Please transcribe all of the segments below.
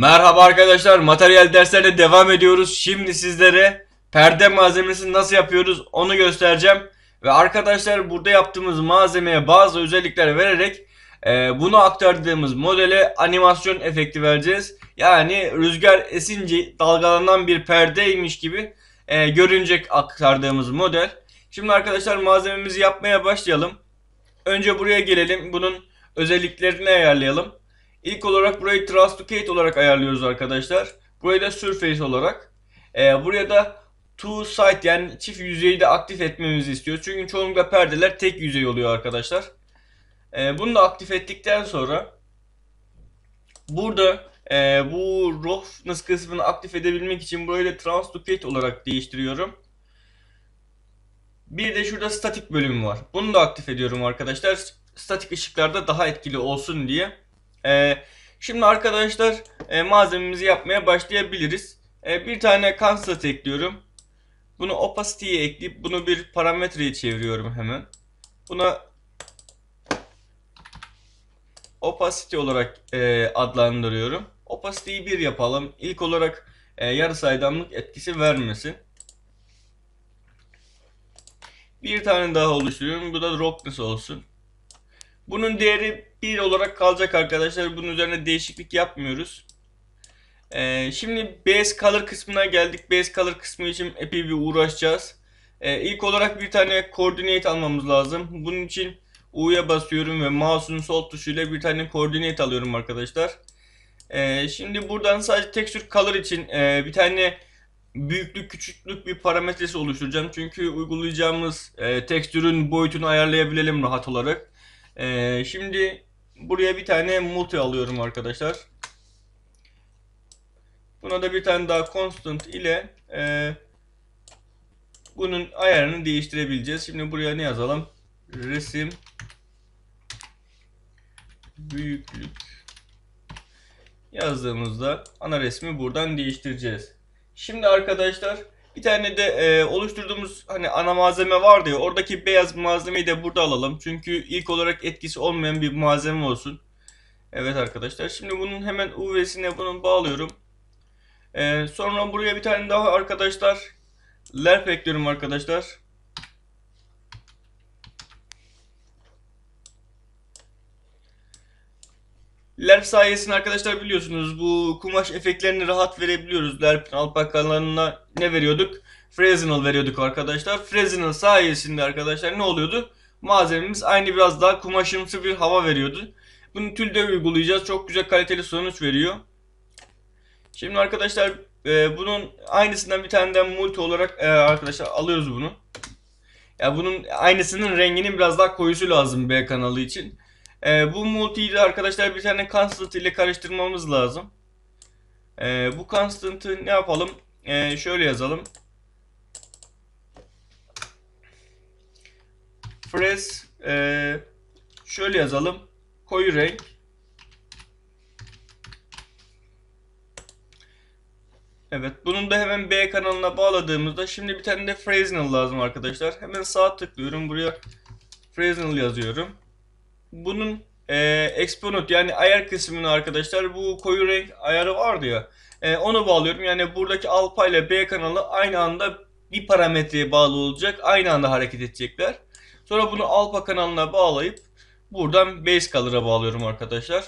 Merhaba arkadaşlar, materyal derslerle devam ediyoruz. Şimdi sizlere perde malzemesini nasıl yapıyoruz onu göstereceğim. Ve arkadaşlar burada yaptığımız malzemeye bazı özellikler vererek e, bunu aktardığımız modele animasyon efekti vereceğiz. Yani rüzgar esince dalgalanan bir perdeymiş gibi e, görünecek aktardığımız model. Şimdi arkadaşlar malzememizi yapmaya başlayalım. Önce buraya gelelim, bunun özelliklerini ayarlayalım. İlk olarak burayı Trusticate olarak ayarlıyoruz arkadaşlar. Burayı da Surface olarak. Ee, buraya da Two Side yani çift yüzeyi de aktif etmemizi istiyor. Çünkü çoğunlukla perdeler tek yüzey oluyor arkadaşlar. Ee, bunu da aktif ettikten sonra burada e, bu roughness kısmını aktif edebilmek için burayı da Transduplicate olarak değiştiriyorum. Bir de şurada statik bölümü var. Bunu da aktif ediyorum arkadaşlar. Statik ışıklarda daha etkili olsun diye. E, şimdi arkadaşlar e, malzememizi yapmaya başlayabiliriz. E, bir tane kansat ekliyorum. Bunu opacity'ye ekleyip bunu bir parametreye çeviriyorum hemen. Buna opacity olarak e, adlandırıyorum. Opacity'yi 1 yapalım. İlk olarak e, yarı saydamlık etkisi vermesin. Bir tane daha oluşturuyorum. Bu da rockness olsun. Bunun değeri 1 olarak kalacak arkadaşlar. Bunun üzerine değişiklik yapmıyoruz. Ee, şimdi base color kısmına geldik. Base color kısmı için epey bir uğraşacağız. Ee, ilk olarak bir tane coordinate almamız lazım. Bunun için U'ya basıyorum ve mouse'un sol tuşuyla bir tane coordinate alıyorum arkadaşlar. Ee, şimdi buradan sadece texture color için e, bir tane büyüklük küçüklük bir parametresi oluşturacağım. Çünkü uygulayacağımız e, tekstürün boyutunu ayarlayabilelim rahat olarak. E, şimdi Buraya bir tane multi alıyorum arkadaşlar. Buna da bir tane daha constant ile e, bunun ayarını değiştirebileceğiz. Şimdi buraya ne yazalım? Resim büyüklük yazdığımızda ana resmi buradan değiştireceğiz. Şimdi arkadaşlar bir tane de e, oluşturduğumuz hani ana malzeme var diyor. Oradaki beyaz malzemeyi de burada alalım. Çünkü ilk olarak etkisi olmayan bir malzeme olsun. Evet arkadaşlar. Şimdi bunun hemen UV'sine bunu bağlıyorum. E, sonra buraya bir tane daha arkadaşlar lerp ekliyorum arkadaşlar. Lerp sayesinde arkadaşlar biliyorsunuz bu kumaş efektlerini rahat verebiliyoruz. Lerp'in alpakalarına ne veriyorduk? Fresnel veriyorduk arkadaşlar. Fresnel sayesinde arkadaşlar ne oluyordu? Malzememiz aynı biraz daha kumaşımsı bir hava veriyordu. Bunu tülde uygulayacağız. Çok güzel kaliteli sonuç veriyor. Şimdi arkadaşlar e, bunun aynısından bir tane de multi olarak e, arkadaşlar alıyoruz bunu. Ya bunun aynısının renginin biraz daha koyusu lazım B kanalı için. E, bu multiyi de arkadaşlar bir tane constant ile karıştırmamız lazım. E, bu constant'ı ne yapalım? E, şöyle yazalım. Fres e, şöyle yazalım. Koyu renk. Evet. Bunun da hemen B kanalına bağladığımızda şimdi bir tane de Fresnel lazım arkadaşlar. Hemen sağ tıklıyorum. Buraya Fresnel yazıyorum bunun e, exponent yani ayar kısmını arkadaşlar bu koyu renk ayarı vardı ya. E, onu bağlıyorum. Yani buradaki alpa ile B kanalı aynı anda bir parametreye bağlı olacak. Aynı anda hareket edecekler. Sonra bunu alpa kanalına bağlayıp buradan base color'a bağlıyorum arkadaşlar.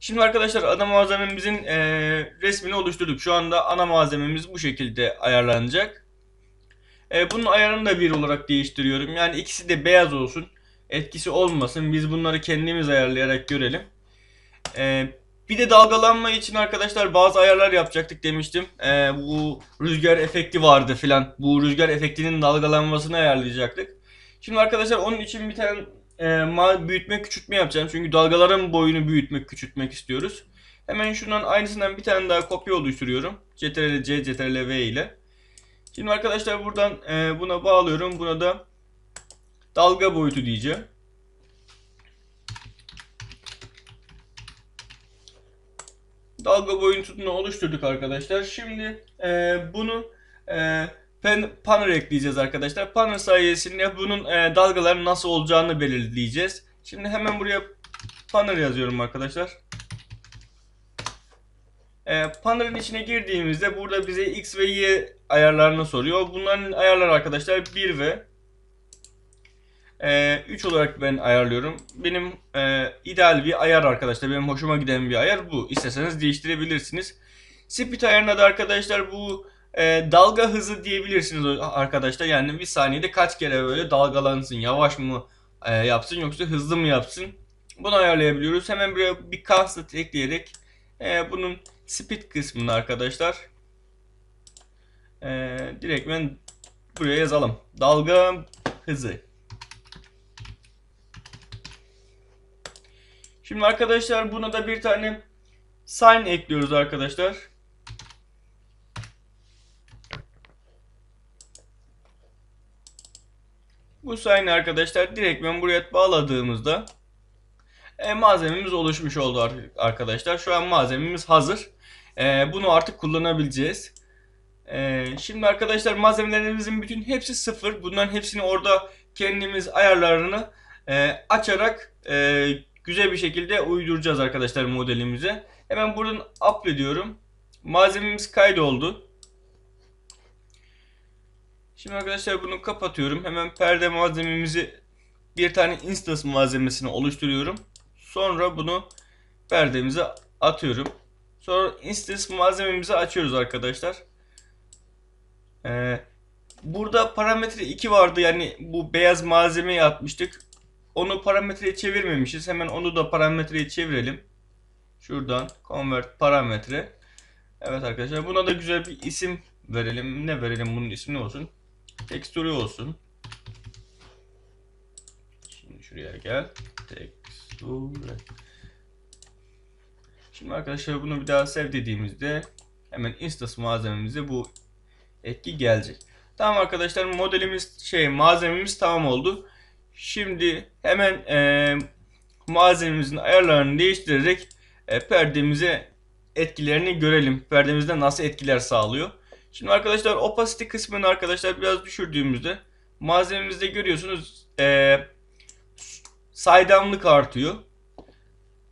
Şimdi arkadaşlar ana malzememizin e, resmini oluşturduk. Şu anda ana malzememiz bu şekilde ayarlanacak. E, bunun ayarını da bir olarak değiştiriyorum. Yani ikisi de beyaz olsun etkisi olmasın. Biz bunları kendimiz ayarlayarak görelim. Ee, bir de dalgalanma için arkadaşlar bazı ayarlar yapacaktık demiştim. Ee, bu rüzgar efekti vardı filan. Bu rüzgar efektinin dalgalanmasını ayarlayacaktık. Şimdi arkadaşlar onun için bir tane e, büyütme küçültme yapacağım. Çünkü dalgaların boyunu büyütmek küçültmek istiyoruz. Hemen şundan aynısından bir tane daha kopya oluşturuyorum. Ctrl C, Ctrl V ile. Şimdi arkadaşlar buradan e, buna bağlıyorum. Buna da dalga boyutu diyeceğim. Dalga boyutunu oluşturduk arkadaşlar. Şimdi e, bunu e, pen, panel ekleyeceğiz arkadaşlar. Panel sayesinde bunun e, dalgaların nasıl olacağını belirleyeceğiz. Şimdi hemen buraya panel yazıyorum arkadaşlar. E, panelin içine girdiğimizde burada bize x ve y ayarlarını soruyor. Bunların ayarları arkadaşlar 1 ve e, ee, 3 olarak ben ayarlıyorum. Benim e, ideal bir ayar arkadaşlar. Benim hoşuma giden bir ayar bu. İsterseniz değiştirebilirsiniz. Speed ayarına da arkadaşlar bu e, dalga hızı diyebilirsiniz arkadaşlar. Yani bir saniyede kaç kere böyle dalgalansın. Yavaş mı e, yapsın yoksa hızlı mı yapsın. Bunu ayarlayabiliyoruz. Hemen buraya bir constant ekleyerek e, bunun speed kısmını arkadaşlar e, direkt ben buraya yazalım. Dalga hızı Şimdi arkadaşlar buna da bir tane sign ekliyoruz arkadaşlar. Bu sign'i arkadaşlar direkt ben buraya bağladığımızda e, malzememiz oluşmuş oldu arkadaşlar. Şu an malzememiz hazır. E, bunu artık kullanabileceğiz. E, şimdi arkadaşlar malzemelerimizin bütün hepsi sıfır. Bunların hepsini orada kendimiz ayarlarını e, açarak e, güzel bir şekilde uyduracağız arkadaşlar modelimize. Hemen buradan upload diyorum. Malzememiz kaydoldu. Şimdi arkadaşlar bunu kapatıyorum. Hemen perde malzememizi bir tane instance malzemesini oluşturuyorum. Sonra bunu perdemize atıyorum. Sonra instance malzememizi açıyoruz arkadaşlar. Ee, burada parametre 2 vardı. Yani bu beyaz malzemeyi atmıştık. Onu parametreye çevirmemişiz. Hemen onu da parametreye çevirelim. Şuradan convert parametre. Evet arkadaşlar buna da güzel bir isim verelim. Ne verelim bunun ismi olsun? texture olsun. Şimdi şuraya gel. texture Şimdi arkadaşlar bunu bir daha sev dediğimizde hemen instance malzememize bu etki gelecek. Tamam arkadaşlar modelimiz şey malzememiz tamam oldu. Şimdi hemen e, malzememizin ayarlarını değiştirerek e, perdemize etkilerini görelim. Perdemizde nasıl etkiler sağlıyor. Şimdi arkadaşlar opacity kısmını arkadaşlar biraz düşürdüğümüzde malzememizde görüyorsunuz e, saydamlık artıyor.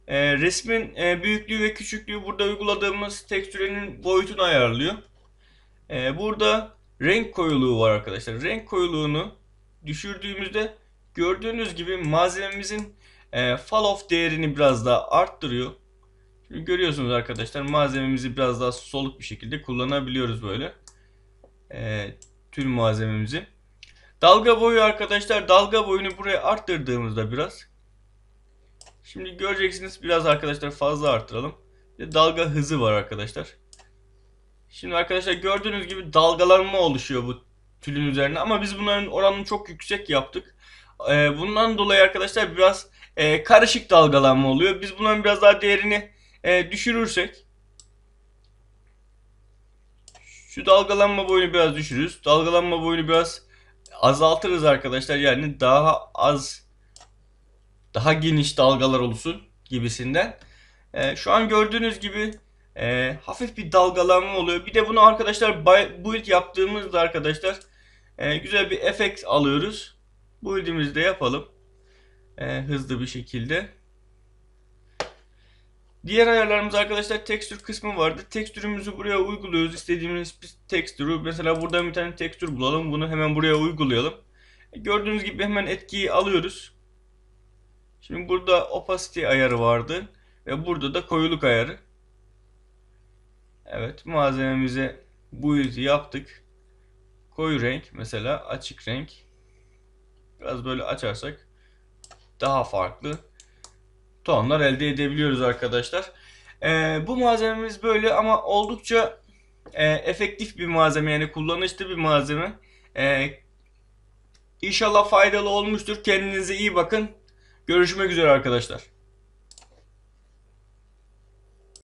E, resmin e, büyüklüğü ve küçüklüğü burada uyguladığımız tekstürenin boyutunu ayarlıyor. E, burada renk koyuluğu var arkadaşlar. Renk koyuluğunu düşürdüğümüzde Gördüğünüz gibi malzememizin e, fall off değerini biraz daha arttırıyor. Şimdi görüyorsunuz arkadaşlar malzememizi biraz daha soluk bir şekilde kullanabiliyoruz böyle. E, tüm malzememizi. Dalga boyu arkadaşlar dalga boyunu buraya arttırdığımızda biraz. Şimdi göreceksiniz biraz arkadaşlar fazla arttıralım. Bir dalga hızı var arkadaşlar. Şimdi arkadaşlar gördüğünüz gibi dalgalanma oluşuyor bu tülün üzerine ama biz bunların oranını çok yüksek yaptık. E, bundan dolayı arkadaşlar biraz e, karışık dalgalanma oluyor. Biz bunun biraz daha değerini e, düşürürsek şu dalgalanma boyunu biraz düşürürüz. Dalgalanma boyunu biraz azaltırız arkadaşlar. Yani daha az daha geniş dalgalar olsun gibisinden. E, şu an gördüğünüz gibi e, hafif bir dalgalanma oluyor. Bir de bunu arkadaşlar build yaptığımızda arkadaşlar e, güzel bir efekt alıyoruz. Bu ödümüzü de yapalım. E, hızlı bir şekilde. Diğer ayarlarımız arkadaşlar tekstür kısmı vardı. Tekstürümüzü buraya uyguluyoruz. İstediğimiz bir tekstürü. Mesela burada bir tane tekstür bulalım. Bunu hemen buraya uygulayalım. E, gördüğünüz gibi hemen etkiyi alıyoruz. Şimdi burada opacity ayarı vardı. Ve burada da koyuluk ayarı. Evet malzememize bu yüzü yaptık. Koyu renk mesela açık renk biraz böyle açarsak daha farklı tonlar elde edebiliyoruz arkadaşlar. Ee, bu malzememiz böyle ama oldukça e, efektif bir malzeme yani kullanışlı bir malzeme. Ee, inşallah faydalı olmuştur. Kendinize iyi bakın. Görüşmek üzere arkadaşlar.